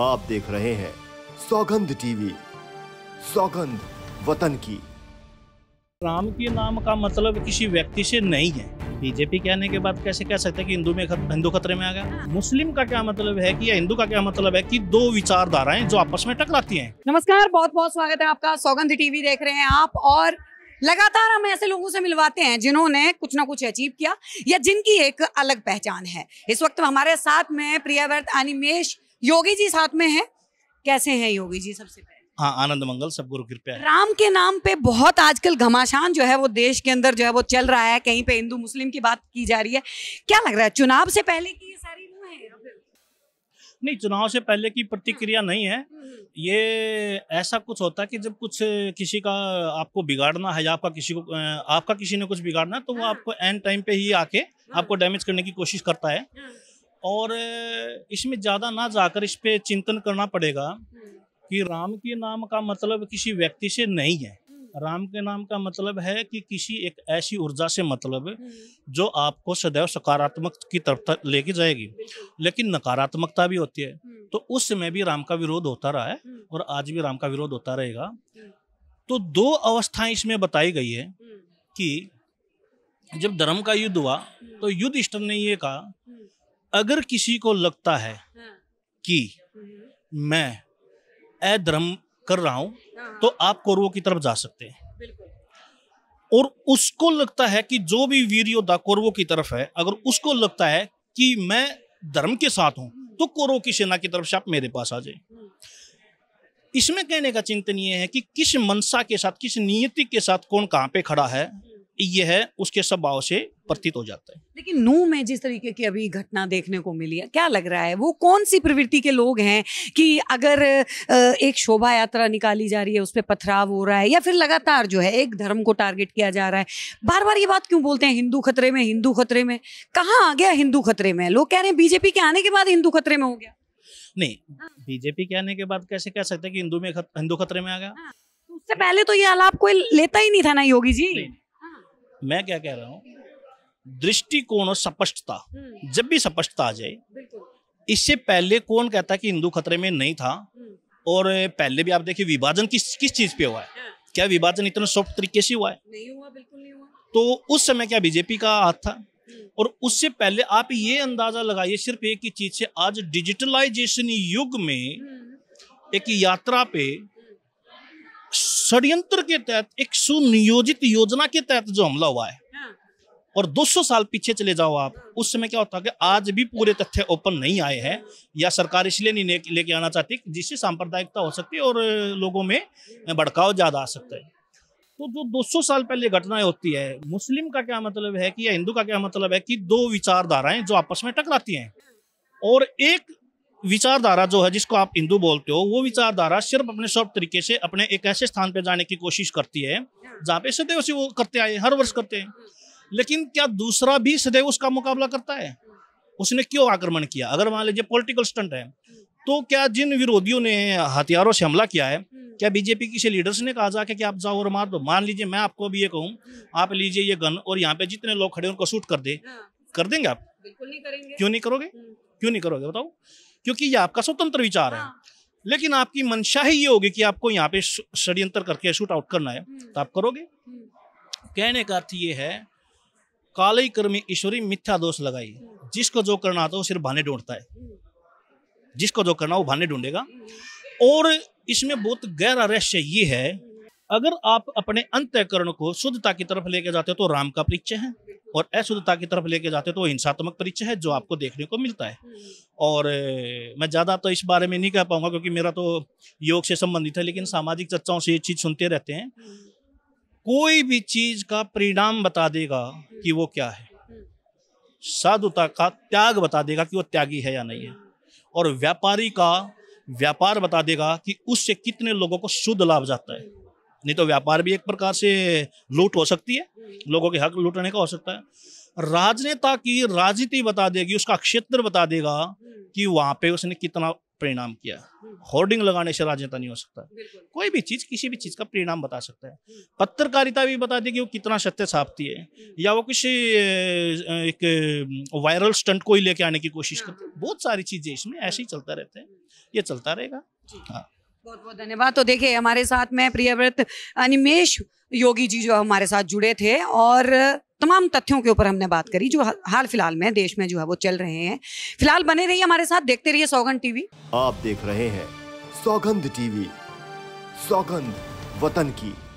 आप देख रहे हैं सौगंध टीवी सौगंध वतन की राम के नाम का मतलब किसी व्यक्ति से नहीं है बीजेपी कहने के बाद कैसे कह सकते हैं कि हिंदू में हिंदू खतरे में आ गया हाँ। मुस्लिम का क्या मतलब है कि या हिंदू का क्या मतलब है कि दो विचारधाराएं जो आपस में टकराती हैं नमस्कार बहुत बहुत स्वागत है आपका सौगंध टीवी देख रहे हैं आप और लगातार हम ऐसे लोगों से मिलवाते हैं जिन्होंने कुछ ना कुछ अचीव किया या जिनकी एक अलग पहचान है इस वक्त हमारे साथ में प्रियव्रत अनिमेश योगी जी साथ में है कैसे हैं योगी जी सबसे पहले हाँ आनंद मंगल सब गुरु कृपया राम के नाम पे बहुत आजकल घमासान जो है वो देश के अंदर जो है वो चल रहा है कहीं पे हिंदू मुस्लिम की बात की जा रही है क्या लग रहा है चुनाव से पहले की ये सारी है नहीं चुनाव से पहले की प्रतिक्रिया नहीं है ये ऐसा कुछ होता है कि जब कुछ किसी का आपको बिगाड़ना है या आपका किसी को आपका किसी ने कुछ बिगाड़ना है तो वो हाँ। आपको एंड टाइम पे ही आके हाँ। आपको डैमेज करने की कोशिश करता है हाँ। और इसमें ज़्यादा ना जाकर इस पर चिंतन करना पड़ेगा कि राम के नाम का मतलब किसी व्यक्ति से नहीं है राम के नाम का मतलब है कि किसी एक ऐसी ऊर्जा से मतलब जो आपको सदैव सकारात्मक की तरफ लेके जाएगी लेकिन नकारात्मकता भी होती है तो उस समय भी राम का विरोध होता रहा है और आज भी राम का विरोध होता रहेगा तो दो अवस्थाएं इसमें बताई गई है कि जब धर्म का युद्ध हुआ तो युद्ध ने ये कहा अगर किसी को लगता है हाँ। कि मैं अधर्म कर रहा हूं हाँ। तो आप कौरवों की तरफ जा सकते हैं और उसको लगता है कि जो भी वीर योद्धा कौरवों की तरफ है अगर उसको लगता है कि मैं धर्म के साथ हूं तो कौरवों की सेना की तरफ से आप मेरे पास आ जाए इसमें कहने का चिंतन ये है कि किस मनसा के साथ किस नियति के साथ कौन कहां पे खड़ा है यह उसके स्वभाव से प्रतीत हो जाता है लेकिन नू में जिस तरीके की अभी घटना देखने को मिली है क्या लग रहा है वो कौन सी प्रवृत्ति के लोग हैं कि अगर एक शोभा यात्रा निकाली जा रही है उस पर पथराव हो रहा है या फिर लगातार जो है एक धर्म को टारगेट किया जा रहा है बार बार ये बात क्यों बोलते हैं हिंदू खतरे में हिंदू खतरे में कहाँ आ गया हिंदू खतरे में लोग कह रहे हैं बीजेपी के आने के बाद हिंदू खतरे में हो गया नहीं बीजेपी के आने के बाद कैसे कह सकते हैं कि हिंदू में हिंदू खतरे में आ गया हाँ, तो उससे पहले तो ये आलाप कोई लेता ही नहीं था ना योगी जी मैं क्या कह रहा हूँ दृष्टिकोण और स्पष्टता हम्म। जब भी स्पष्टता आ जाए इससे पहले कौन कहता है कि हिंदू खतरे में नहीं था हम्म। और पहले भी आप देखिए विभाजन किस किस चीज पे हुआ है हाँ। क्या विभाजन इतना सॉफ्ट तरीके से हुआ है नहीं हुआ बिल्कुल नहीं हुआ तो उस समय क्या बीजेपी का हाथ था हम्म। और उससे पहले आप ये अंदाजा लगाइए सिर्फ एक ही चीज से आज डिजिटलाइजेशन युग में एक यात्रा पे षड्यंत्र के तहत एक सुनियोजित योजना के तहत जो हमला हुआ है हाँ। और 200 साल पीछे चले जाओ आप उस समय क्या होता है कि आज भी पूरे तथ्य ओपन नहीं आए हैं या सरकार इसलिए नहीं लेके आना चाहती जिससे सांप्रदायिकता हो सकती है और लोगों में भड़काव ज़्यादा आ सकता है तो जो 200 साल पहले घटनाएं होती है मुस्लिम का क्या मतलब है कि या हिंदू का क्या मतलब है कि दो विचारधाराएं जो आपस में टकराती हैं और एक विचारधारा जो है जिसको आप हिंदू बोलते हो वो विचारधारा सिर्फ अपने सब तरीके से अपने एक ऐसे स्थान पर जाने की कोशिश करती है जहाँ पे सदैव से वो करते आए हर वर्ष करते हैं लेकिन क्या दूसरा भी सदैव उसका मुकाबला करता है उसने क्यों आक्रमण किया अगर मान लीजिए पॉलिटिकल स्टंट है तो क्या जिन विरोधियों ने हथियारों से हमला किया है क्या बीजेपी किसी लीडर्स ने कहा जाके कि आप जाओ और मार दो मान लीजिए मैं आपको भी ये कहूँ आप लीजिए ये गन और यहाँ पे जितने लोग खड़े उनको शूट कर दे हाँ। कर देंगे आप बिल्कुल नहीं करेंगे क्यों नहीं करोगे हम्म। क्यों नहीं करोगे बताओ क्योंकि ये आपका स्वतंत्र विचार है हाँ। लेकिन आपकी मंशा ही ये होगी कि आपको यहाँ पे षड्यंत्र करके शूट आउट करना है हम्म। तो आप करोगे हम्म। कहने का अर्थ ये है काले कर्मी ईश्वरी मिथ्या दोष लगाई हम्म। जिसको जो करना आता है वो सिर्फ भाने ढूंढता है जिसको जो करना वो भाने ढूंढेगा और इसमें बहुत गहरा रहस्य ये है अगर आप अपने अंत्यकरण को शुद्धता की तरफ लेके जाते हो तो राम का परिचय है और अशुद्धता की तरफ लेके जाते तो हिंसात्मक परिचय है जो आपको देखने को मिलता है हम्म। और मैं ज़्यादा तो इस बारे में नहीं कह पाऊंगा क्योंकि मेरा तो योग से संबंधित है लेकिन सामाजिक चर्चाओं से ये चीज़ सुनते रहते हैं हम्म। कोई भी चीज़ का परिणाम बता देगा हम्म। कि वो क्या है साधुता का त्याग बता देगा कि वो त्यागी है या नहीं है और व्यापारी का व्यापार बता देगा कि उससे कितने लोगों को शुद्ध लाभ जाता है नहीं तो व्यापार भी एक प्रकार से लूट हो सकती है लोगों के हक लूटने का हो सकता है राजनेता की राजनीति बता देगी उसका क्षेत्र बता देगा कि वहाँ पे उसने कितना परिणाम किया होर्डिंग लगाने से राजनेता नहीं हो सकता कोई भी चीज़ किसी भी चीज़ का परिणाम बता सकता है पत्रकारिता भी बता देगी वो कितना सत्य छापती है या वो किसी एक वायरल स्टंट को ही लेके आने की कोशिश हाँ। करती है बहुत सारी चीज़ें इसमें ऐसे ही चलता रहते हैं ये चलता रहेगा हाँ बहुत बहुत धन्यवाद तो देखिए हमारे साथ में प्रियव्रत अनिमेश योगी जी जो हमारे साथ जुड़े थे और तमाम तथ्यों के ऊपर हमने बात करी जो हाल फिलहाल में देश में जो है वो चल रहे हैं फिलहाल बने रहिए हमारे साथ देखते रहिए सौगंध टीवी आप देख रहे हैं सौगंध टीवी सौगंध वतन की